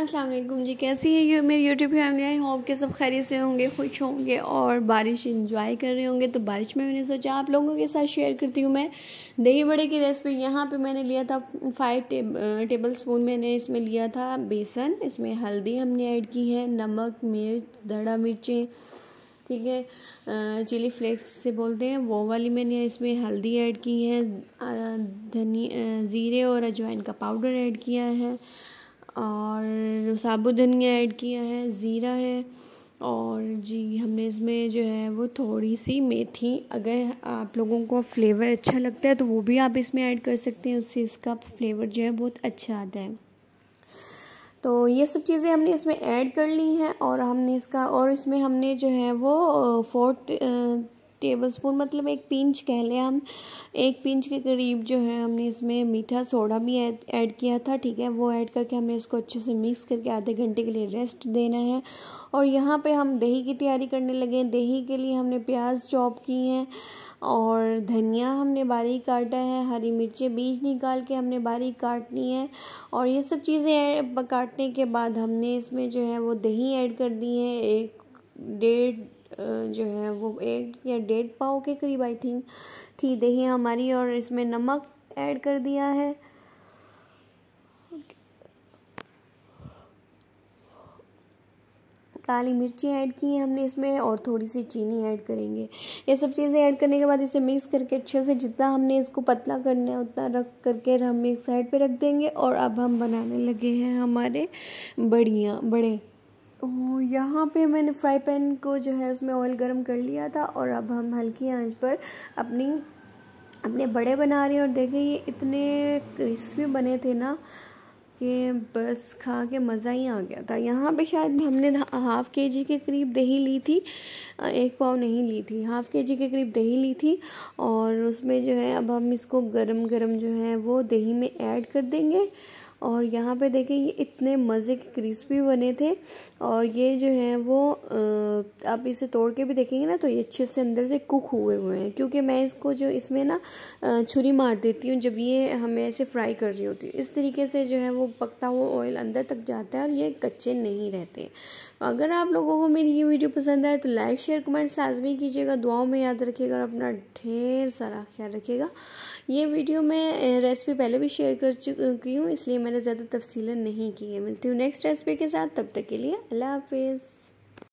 अस्सलाम वालेकुम जी कैसी है ये मेरी यूट्यूब फैमिली आई होप के सब खैरियत से होंगे खुश होंगे और बारिश इंजॉय कर रहे होंगे तो बारिश में मैंने सोचा आप लोगों के साथ शेयर करती हूँ मैं दही बड़े की रेसिपी यहाँ पे मैंने लिया था फाइव टेब, टेबल स्पून मैंने इसमें लिया था बेसन इसमें हल्दी हमने ऐड की है नमक मिर्च धड़ा मिर्चें ठीक है चिली फ्लेक्स से बोलते हैं वो वाली मैंने इसमें हल्दी ऐड की है धनी ज़ीरे और अजवाइन का पाउडर ऐड किया है और धनिया ऐड किया है ज़ीरा है और जी हमने इसमें जो है वो थोड़ी सी मेथी अगर आप लोगों को फ्लेवर अच्छा लगता है तो वो भी आप इसमें ऐड कर सकते हैं उससे इसका फ्लेवर जो है बहुत अच्छा आता है तो ये सब चीज़ें हमने इसमें ऐड कर ली हैं और हमने इसका और इसमें हमने जो है वो फोर्थ टेबल स्पून मतलब एक पिंच कह लें हम एक पिंच के करीब जो है हमने इसमें मीठा सोडा भी ऐड किया था ठीक है वो ऐड करके हमें इसको अच्छे से मिक्स करके आधे घंटे के लिए रेस्ट देना है और यहाँ पे हम दही की तैयारी करने लगे हैं दही के लिए हमने प्याज चॉप की हैं और धनिया हमने बारीक काटा है हरी मिर्चें बीज निकाल के हमने बारीक काटनी है और ये सब चीज़ें काटने के बाद हमने इसमें जो है वो दही ऐड कर दी है एक डेढ़ जो है वो एक या डेढ़ पाव के करीब आई थिंक थी दही हमारी और इसमें नमक ऐड कर दिया है काली मिर्ची ऐड की है हमने इसमें और थोड़ी सी चीनी ऐड करेंगे ये सब चीज़ें ऐड करने के बाद इसे मिक्स करके अच्छे से जितना हमने इसको पतला करना है उतना रख करके हम एक साइड पे रख देंगे और अब हम बनाने लगे हैं हमारे बढ़िया बड़े यहाँ पे मैंने फ्राई पैन को जो है उसमें ऑयल गर्म कर लिया था और अब हम हल्की आंच पर अपनी अपने बड़े बना रहे हैं और देखें ये इतने क्रिस्पी बने थे ना कि बस खा के मज़ा ही आ गया था यहाँ पे शायद हमने हाफ़ के जी के करीब दही ली थी एक पाव नहीं ली थी हाफ़ के जी के करीब दही ली थी और उसमें जो है अब हम इसको गरम गरम जो है वो दही में ऐड कर देंगे और यहाँ पे देखिए ये इतने मज़े के क्रिस्पी बने थे और ये जो है वो आप इसे तोड़ के भी देखेंगे ना तो ये अच्छे से अंदर से कुक हुए हुए हैं क्योंकि मैं इसको जो इसमें ना छुरी मार देती हूँ जब ये हमें ऐसे फ्राई कर रही होती है इस तरीके से जो है वो पकता हुआ ऑयल अंदर तक जाता है और ये कच्चे नहीं रहते अगर आप लोगों को मेरी ये वीडियो पसंद आए तो लाइक शेयर कमेंट्स लाजमी कीजिएगा दुआओं में याद रखिएगा और अपना ढेर सारा ख्याल रखिएगा ये वीडियो मैं रेसिपी पहले भी शेयर कर चुकी हूँ इसलिए मैं मैंने ज़्यादा तफसीलें नहीं की है मिलती हूँ नेक्स्ट रेसिपी के साथ तब तक के लिए अल्लाह हाफिज़